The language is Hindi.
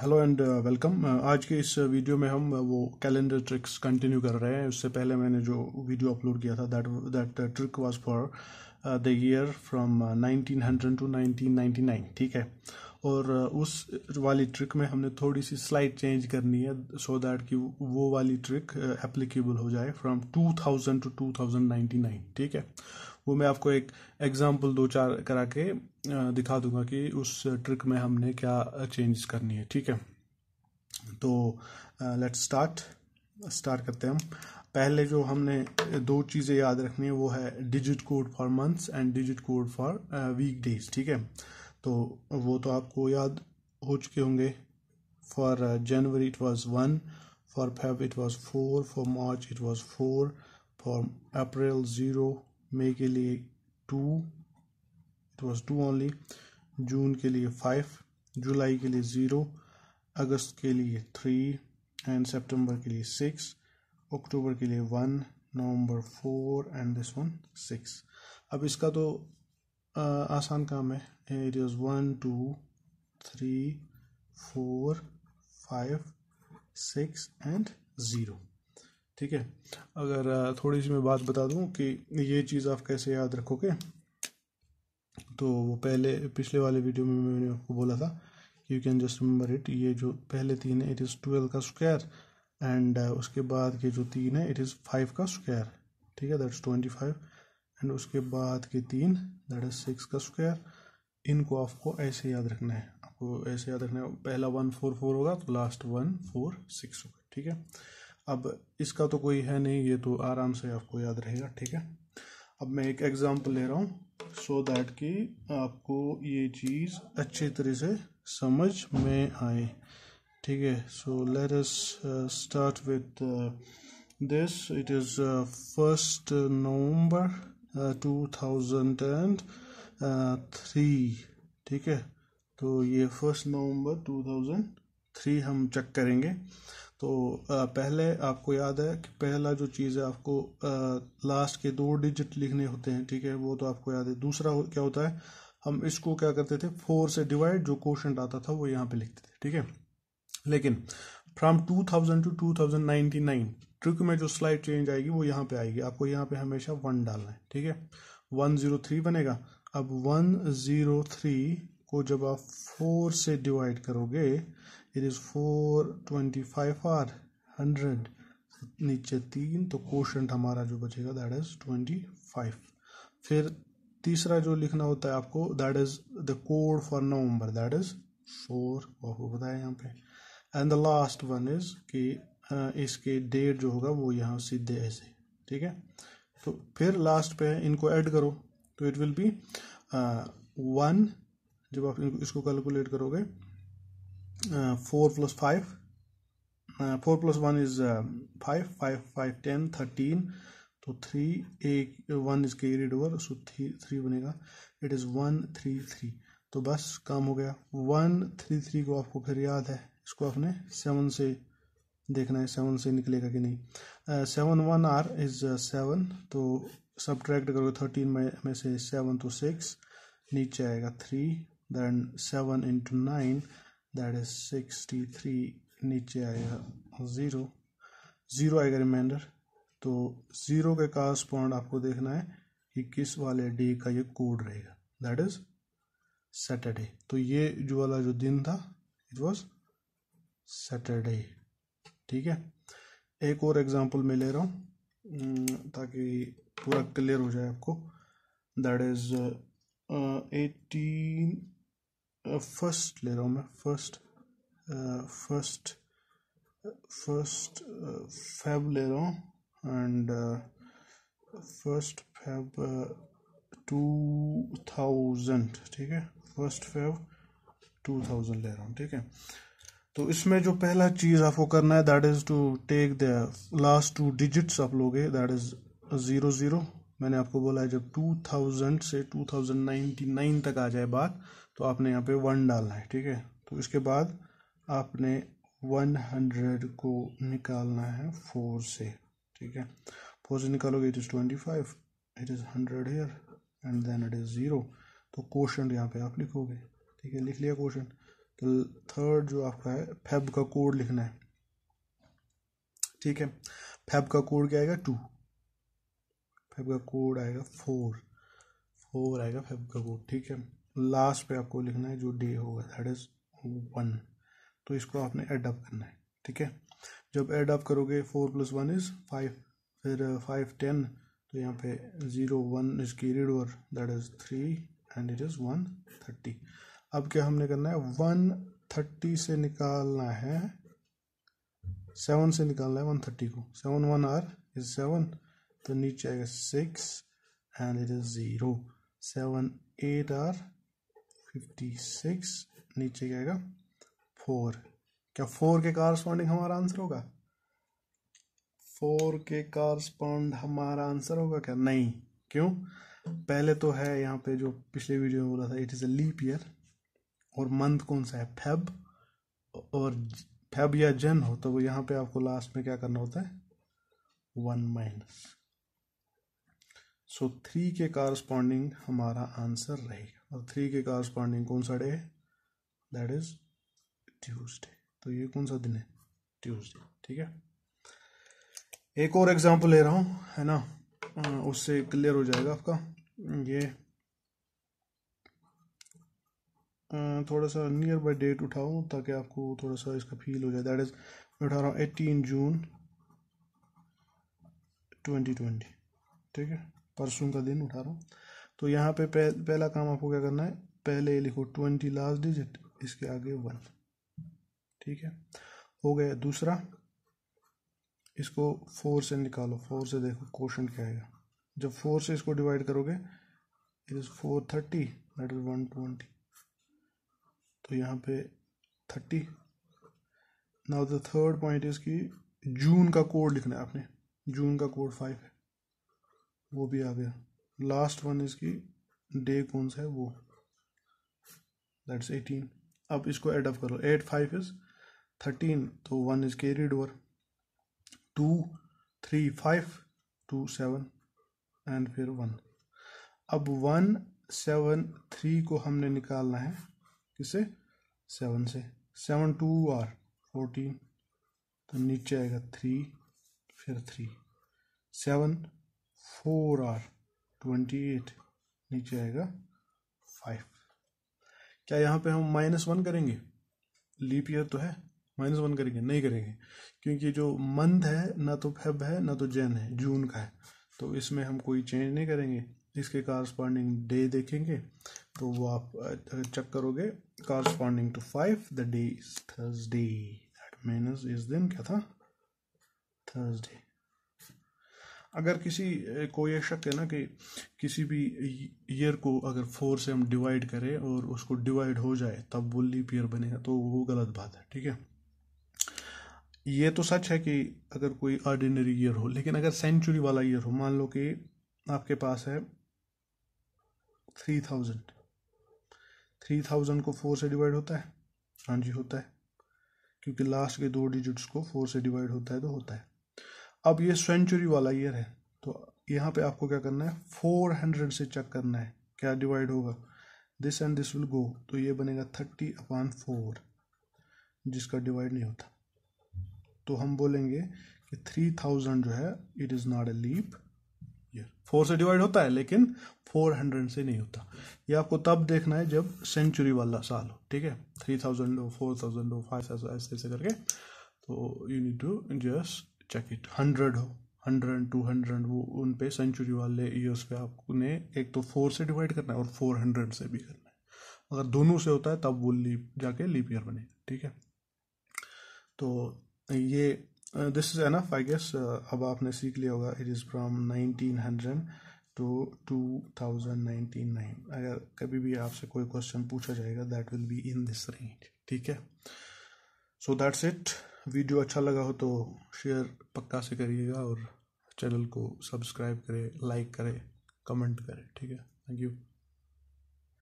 हेलो एंड वेलकम आज के इस वीडियो में हम uh, वो कैलेंडर ट्रिक्स कंटिन्यू कर रहे हैं उससे पहले मैंने जो वीडियो अपलोड किया था that that trick was for the year from 1900 to 1999 ठीक है और uh, उस वाली ट्रिक में हमने थोड़ी सी स्लाइड चेंज करनी है सो so दैट कि वो वाली ट्रिक एप्लीकेबल uh, हो जाए फ्रॉम 2000 टू 2099 ठीक है वो मैं आपको एक एग्जांपल दो चार करा के दिखा दूंगा कि उस ट्रिक में हमने क्या चेंज करनी है ठीक है तो लेट्स स्टार्ट स्टार्ट करते हैं हम पहले जो हमने दो चीज़ें याद रखनी है वो है digit code for months and digit code for week days ठीक है तो वो तो आपको याद हो चुके होंगे for January it was one for Feb it was four for March it was four for April zero मई के लिए two it was two only जून के लिए फाइव जुलाई के लिए ज़ीरो अगस्त के लिए थ्री एंड सितंबर के लिए सिक्स अक्टूबर के लिए one November four and this one six अब इसका तो आ, आसान काम है it is one two three four five six and zero ठीक है अगर थोड़ी सी मैं बात बता दूं कि ये चीज़ आप कैसे याद रखोगे तो वो पहले पिछले वाले वीडियो में मैंने आपको बोला था you can just remember it ये जो पहले तीन है इट इज़ ट्वेल्व का स्क्वायर एंड उसके बाद के जो तीन है इट इज़ फाइव का स्क्वायर ठीक है दैट्स ट्वेंटी फाइव एंड उसके बाद के तीन दैट इज़ सिक्स का स्क्वायर इनको आपको ऐसे याद रखना है आपको ऐसे याद रखना है पहला वन फोर फोर होगा तो लास्ट वन फोर सिक्स होगा ठीक है अब इसका तो कोई है नहीं ये तो आराम से आपको याद रहेगा ठीक है अब मैं एक एग्ज़ाम्पल ले रहा हूँ सो दैट कि आपको ये चीज़ अच्छी तरह से समझ में आए ठीक है so let us start with this it is first November two thousand and three ठीक है तो ये first November two thousand three हम चेक करेंगे तो पहले आपको याद है कि पहला जो चीज़ है आपको लास्ट के दो डिजिट लिखने होते हैं ठीक है वो तो आपको याद है दूसरा क्या होता है हम इसको क्या करते थे फोर से डिवाइड जो क्वेश्चन आता था वो यहाँ पे लिखते थे ठीक है लेकिन फ्रॉम 2000 टू 2099 ट्रिक में जो स्लाइड चेंज आएगी वो यहाँ पे आएगी आपको यहाँ पे हमेशा वन डालना है ठीक है वन जीरो थ्री बनेगा अब वन जीरो थ्री को जब आप फोर से डिवाइड करोगे it is four twenty five are hundred नीचे तीन तो क्वेश्चन हमारा जो बचेगा दैट इज़ ट्वेंटी फाइव फिर तीसरा जो लिखना होता है आपको that is the code for November that is four आपको बताया यहाँ पे and the last one is कि इसके डेट जो होगा वो यहाँ सीधे ऐसे ठीक है तो फिर लास्ट पे इनको ऐड करो तो इट विल बी वन जब आप इसको कैलकुलेट करोगे 4 uh, plus 5 4 uh, plus 1 is 5 5 5 10 13 तो थ्री एक one is carried over so three three बनेगा it is one three three तो बस काम हो गया वन थ्री थ्री को आपको फिर याद है इसको आपने सेवन से देखना है सेवन से निकलेगा कि नहीं seven one are is seven तो सब ट्रैक्ट करोगे थर्टीन में में से सेवन तो सिक्स नीचे आएगा three then seven into nine that is sixty three नीचे आएगा ज़ीरो ज़ीरो आएगा रिमाइंडर तो ज़ीरो के कारस्पॉन्ड आपको देखना है कि किस वाले डे का ये कोड रहेगा दैट इज सैटरडे तो ये जो वाला जो दिन था इट वॉज सैटरडे ठीक है एक और एग्जांपल मैं ले रहा हूँ हम्म, ताकि पूरा क्लियर हो जाए आपको that is eighteen first uh, ले रहा हूँ मैं फर्स्ट फर्स्ट फर्स्ट फैब ले रहा हूँ and first Feb two thousand ठीक है फर्स्ट फैब टू थाउजेंड ले रहा हूँ ठीक है तो इसमें जो पहला चीज़ आपको करना है that is to take the last two digits आप लोगे दैट इज़ ज़ीरो ज़ीरो मैंने आपको बोला जब 2000 से 2099 तक आ जाए बात तो आपने यहाँ पे वन डालना है ठीक है तो इसके बाद आपने 100 को निकालना है फोर से ठीक है फोर से निकालोगे it is twenty five it is hundred here and then it is zero तो क्वेश्चन यहाँ पे आप लिखोगे ठीक है लिख लिया क्वेश्चन तो थर्ड जो आपका है फैब का कोड लिखना है ठीक है फैब का कोड क्या आएगा टू फाइव का कोड आएगा फोर फोर आएगा फाइव का कोड ठीक है लास्ट पे आपको लिखना है जो डे होगा दैट इज वन तो इसको आपने एडअप करना है ठीक है जब एडअप करोगे four plus one is five फिर फाइव uh, टेन तो यहाँ पे ज़ीरो वन इज कीरियड और that is three and it is one thirty अब क्या हमने करना है वन थर्टी से निकालना है सेवन से निकालना है वन थर्टी को seven one are is seven तो नीचे आएगा six and it is zero seven eight are fifty six नीचे क्या आएगा फोर क्या फोर के कारस्पॉन्डिंग हमारा आंसर होगा फोर के कारस्पॉन्ड हमारा आंसर होगा क्या नहीं क्यों पहले तो है यहाँ पे जो पिछले वीडियो में बोला था it is a leap year और मंथ कौन सा है फेब और फेब या जन हो तो वो यहाँ पे आपको लास्ट में क्या करना होता है वन माइनस सो थ्री के कारस्पॉन्डिंग हमारा आंसर रहेगा और मतलब थ्री के कारस्पॉन्डिंग कौन सा डे है दैट इज ट्यूसडे तो ये कौन सा दिन है ट्यूसडे ठीक है एक और एग्जांपल ले रहा हूँ है ना अं, उससे क्लियर हो जाएगा आपका ये अं, थोड़ा सा नियर बाय डेट उठाओ ताकि आपको थोड़ा सा इसका फील हो जाए दैट इज मैं उठा रहा हूँ एटीन जून ट्वेंटी ट्वेंटी ठीक है परसों का दिन उठा रहा हूँ तो यहाँ पे पहला काम आपको क्या करना है पहले लिखो ट्वेंटी लास्ट डिजिट इसके आगे वन ठीक है हो गया दूसरा इसको फोर से निकालो फोर से देखो क्वेश्चन क्या आएगा जब फोर से इसको डिवाइड करोगे it is four thirty that is one twenty तो यहाँ पे thirty now the third point is June का कोड लिखना है आपने जून का कोड फाइव है वो भी आ गया लास्ट वन इसकी डे कौन सा है वो दैट्स एटीन अब इसको एड अप करो एट फाइव इज थर्टीन तो वन इज कैरीड डोर two three five two seven and फिर वन अब वन सेवन थ्री को हमने निकालना है किसे सेवन से सेवन टू आर फोर्टीन तो नीचे आएगा थ्री फिर three seven four are twenty eight नीचे आएगा फाइव क्या यहाँ पे हम माइनस वन करेंगे लीप ईयर तो है माइनस वन करेंगे नहीं करेंगे क्योंकि जो मंथ है ना तो फेब है ना तो जैन है जून का है तो इसमें हम कोई चेंज नहीं करेंगे इसके कारस्पॉन्डिंग डे देखेंगे तो वो आप चेक करोगे corresponding to five the day is Thursday that means इस दिन क्या था थर्सडे अगर किसी को यह शक है ना कि किसी भी ईयर को अगर फोर से हम डिवाइड करें और उसको डिवाइड हो जाए तब वो लीप ईयर बनेगा तो वो गलत बात है ठीक है ये तो सच है कि अगर कोई ऑर्डिनरी ईयर हो लेकिन अगर सेंचुरी वाला ईयर हो मान लो कि आपके पास है थ्री थाउजेंड थ्री थाउजेंड को फोर से डिवाइड होता है हाँ जी होता है क्योंकि लास्ट के दो डिजिट्स को फोर से डिवाइड होता है तो होता है अब ये सेंचुरी वाला ईयर है तो यहाँ पे आपको क्या करना है फोर हंड्रेड से चेक करना है क्या डिवाइड होगा this and this will go तो ये बनेगा थर्टी अपॉन फोर जिसका डिवाइड नहीं होता तो हम बोलेंगे कि थ्री थाउजेंड जो है it is not a leap year four से डिवाइड होता है लेकिन फोर हंड्रेड से नहीं होता ये आपको तब देखना है जब सेंचुरी वाला साल हो ठीक है थ्री थाउजेंड हो फोर थाउजेंड हो फाइव थाउजेंड ऐसे ऐसे करके तो you need to just it hundred हो हंड्रेड टू हंड्रेड वो उन पे सेंचुरी वाले ईयर्स पे आपने एक तो फोर से डिवाइड करना है और फोर हंड्रेड से भी करना है अगर दोनों से होता है तब वो लीप जाके लीप ईयर बनेगा ठीक है तो ये this is enough I guess अब आपने सीख लिया होगा it is from nineteen hundred to two thousand nineteen nine अगर कभी भी आपसे कोई क्वेश्चन पूछा जाएगा that will be in this range ठीक है सो दैट्स इट वीडियो अच्छा लगा हो तो शेयर पक्का से करिएगा और चैनल को सब्सक्राइब करें लाइक करें कमेंट करें ठीक है थैंक यू